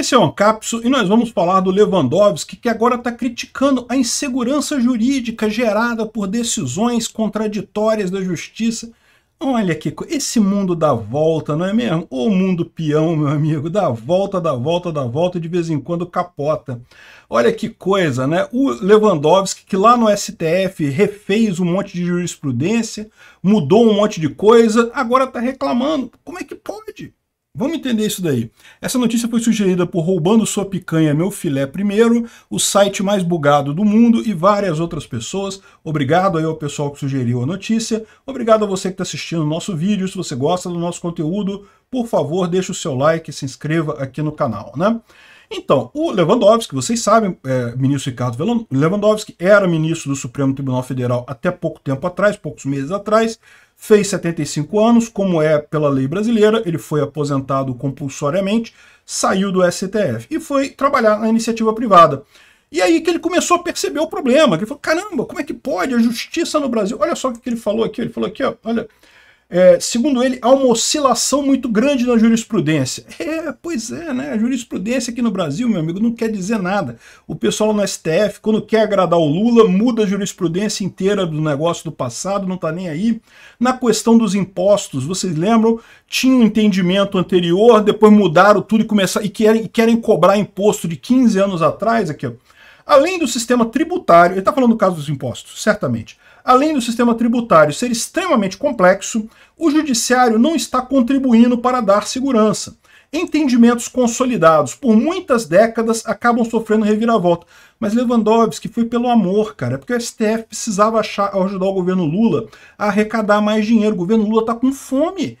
Esse é o Ancapso e nós vamos falar do Lewandowski, que agora está criticando a insegurança jurídica gerada por decisões contraditórias da justiça. Olha, que esse mundo dá volta, não é mesmo? O mundo peão, meu amigo, dá volta, dá volta, dá volta, e de vez em quando capota. Olha que coisa, né? O Lewandowski, que lá no STF refez um monte de jurisprudência, mudou um monte de coisa, agora está reclamando. Como é que pode? Vamos entender isso daí. Essa notícia foi sugerida por Roubando Sua Picanha Meu Filé Primeiro, o site mais bugado do mundo e várias outras pessoas. Obrigado aí ao pessoal que sugeriu a notícia. Obrigado a você que está assistindo o nosso vídeo. Se você gosta do nosso conteúdo, por favor, deixe o seu like e se inscreva aqui no canal, né? Então, o Lewandowski, vocês sabem, é, ministro Ricardo Lewandowski era ministro do Supremo Tribunal Federal até pouco tempo atrás, poucos meses atrás, fez 75 anos, como é pela lei brasileira, ele foi aposentado compulsoriamente, saiu do STF e foi trabalhar na iniciativa privada. E aí que ele começou a perceber o problema, que ele falou, caramba, como é que pode a justiça no Brasil? Olha só o que ele falou aqui, ele falou aqui, ó, olha, é, segundo ele, há uma oscilação muito grande na jurisprudência. É, pois é, né? A jurisprudência aqui no Brasil, meu amigo, não quer dizer nada. O pessoal no STF, quando quer agradar o Lula, muda a jurisprudência inteira do negócio do passado, não tá nem aí. Na questão dos impostos, vocês lembram? Tinha um entendimento anterior, depois mudaram tudo e começaram. E querem, e querem cobrar imposto de 15 anos atrás, aqui, ó Além do sistema tributário, ele está falando do caso dos impostos, certamente. Além do sistema tributário ser extremamente complexo, o judiciário não está contribuindo para dar segurança. Entendimentos consolidados por muitas décadas acabam sofrendo reviravolta. Mas Lewandowski foi pelo amor, cara, é porque o STF precisava achar, ajudar o governo Lula a arrecadar mais dinheiro. O governo Lula está com fome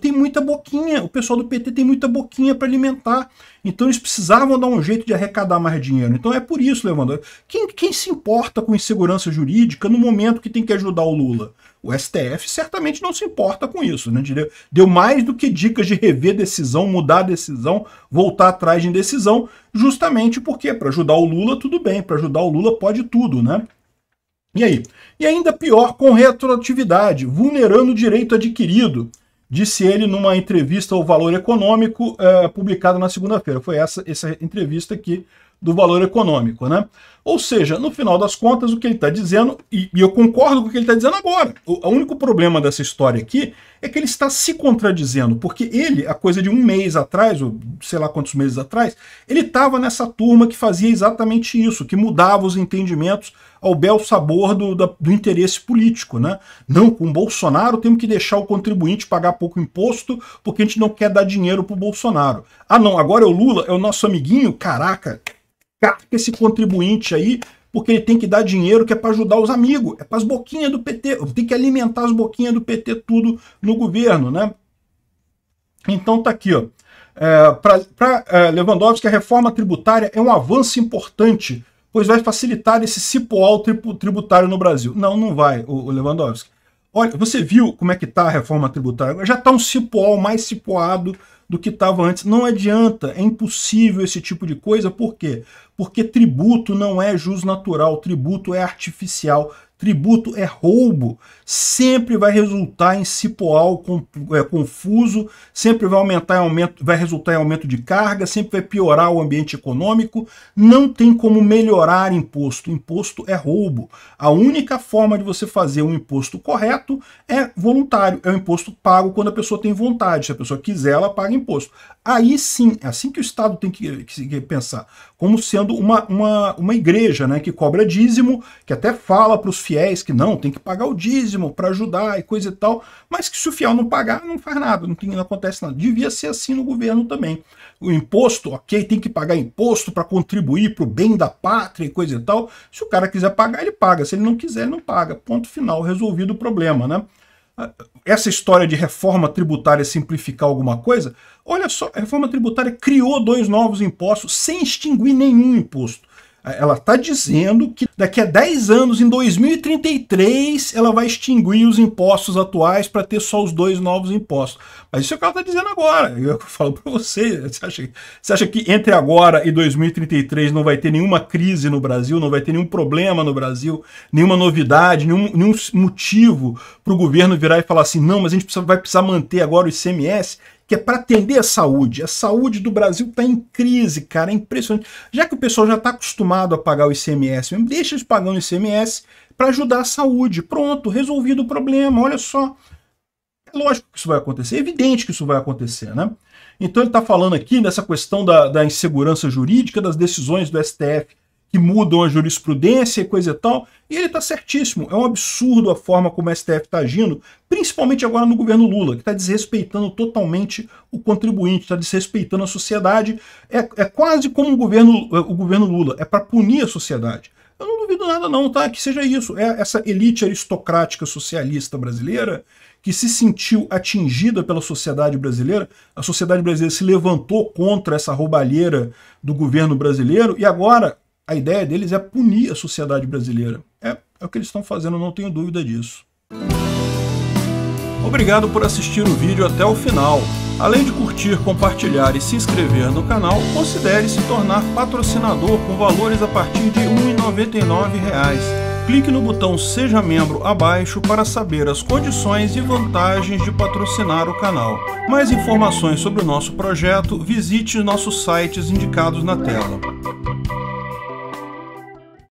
tem muita boquinha, o pessoal do PT tem muita boquinha para alimentar. Então eles precisavam dar um jeito de arrecadar mais dinheiro. Então é por isso, Lewandowski. Quem, quem se importa com insegurança jurídica no momento que tem que ajudar o Lula? O STF certamente não se importa com isso, né? Deu mais do que dicas de rever decisão, mudar decisão, voltar atrás de indecisão, justamente porque para ajudar o Lula tudo bem, para ajudar o Lula pode tudo, né? E aí? E ainda pior com retroatividade, vulnerando o direito adquirido disse ele numa entrevista ao Valor Econômico eh, publicada na segunda-feira. Foi essa, essa entrevista que do valor econômico, né? Ou seja, no final das contas, o que ele está dizendo, e, e, eu concordo com o que ele está dizendo agora, o, o, único problema dessa história aqui é que ele está se contradizendo, porque ele, a coisa de um mês atrás, ou sei lá quantos meses atrás, ele estava nessa turma que fazia exatamente isso, que mudava os entendimentos ao bel sabor do, da, do interesse político. Né? Não, com o Bolsonaro temos que deixar o contribuinte pagar pouco imposto, porque a gente não quer dar dinheiro para o Bolsonaro. Ah não, agora é o Lula, é o nosso amiguinho? Caraca, Capta esse contribuinte aí, porque ele tem que dar dinheiro que é para ajudar os amigos, é para as boquinhas do PT, tem que alimentar as boquinhas do PT tudo no governo, né? Então tá aqui, ó. É, para é, Lewandowski, a reforma tributária é um avanço importante, pois vai facilitar esse cipoal tributário no Brasil. Não, não vai, o, o Lewandowski. Olha, você viu como é que está a reforma tributária? Já está um cipoal mais cipoado do que estava antes. Não adianta, é impossível esse tipo de coisa, por quê? Porque tributo não é jus natural, tributo é artificial, tributo é roubo, sempre vai resultar em cipoal é, confuso, sempre vai aumentar aumento, vai resultar em aumento de carga, sempre vai piorar o ambiente econômico, não tem como melhorar imposto, imposto é roubo. A única forma de você fazer um imposto correto é voluntário, é um imposto pago quando a pessoa tem vontade, se a pessoa quiser ela paga imposto. Aí sim, é assim que o Estado tem que, que pensar, como sendo uma, uma, uma igreja né, que cobra dízimo, que até fala para os fiéis que não, tem que pagar o dízimo para ajudar e coisa e tal, mas que se o fiel não pagar, não faz nada, não, tem, não acontece nada. Devia ser assim no governo também. O imposto, ok, tem que pagar imposto para contribuir para o bem da pátria e coisa e tal. Se o cara quiser pagar, ele paga. Se ele não quiser, ele não paga. Ponto final, resolvido o problema, né? essa história de reforma tributária simplificar alguma coisa, olha só, a reforma tributária criou dois novos impostos sem extinguir nenhum imposto. Ela está dizendo que daqui a 10 anos, em 2033, ela vai extinguir os impostos atuais para ter só os dois novos impostos. Mas isso é o que ela está dizendo agora. Eu falo para você. Você acha, você acha que entre agora e 2033 não vai ter nenhuma crise no Brasil, não vai ter nenhum problema no Brasil, nenhuma novidade, nenhum, nenhum motivo para o governo virar e falar assim: não, mas a gente precisa, vai precisar manter agora o ICMS? que é para atender a saúde. A saúde do Brasil está em crise, cara, é impressionante. Já que o pessoal já está acostumado a pagar o ICMS, deixa eles pagando o ICMS para ajudar a saúde. Pronto, resolvido o problema, olha só. É lógico que isso vai acontecer, é evidente que isso vai acontecer, né? Então ele está falando aqui nessa questão da, da insegurança jurídica das decisões do STF que mudam a jurisprudência e coisa e tal. E ele está certíssimo. É um absurdo a forma como o STF está agindo, principalmente agora no governo Lula, que está desrespeitando totalmente o contribuinte, está desrespeitando a sociedade. É, é quase como o governo, o governo Lula é para punir a sociedade. Eu não duvido nada, não, tá? Que seja isso. É essa elite aristocrática socialista brasileira que se sentiu atingida pela sociedade brasileira. A sociedade brasileira se levantou contra essa roubalheira do governo brasileiro e agora a ideia deles é punir a sociedade brasileira. É, é o que eles estão fazendo, não tenho dúvida disso. Obrigado por assistir o vídeo até o final. Além de curtir, compartilhar e se inscrever no canal, considere se tornar patrocinador com valores a partir de R$ 1,99 clique no botão Seja Membro abaixo para saber as condições e vantagens de patrocinar o canal. Mais informações sobre o nosso projeto, visite nossos sites indicados na tela.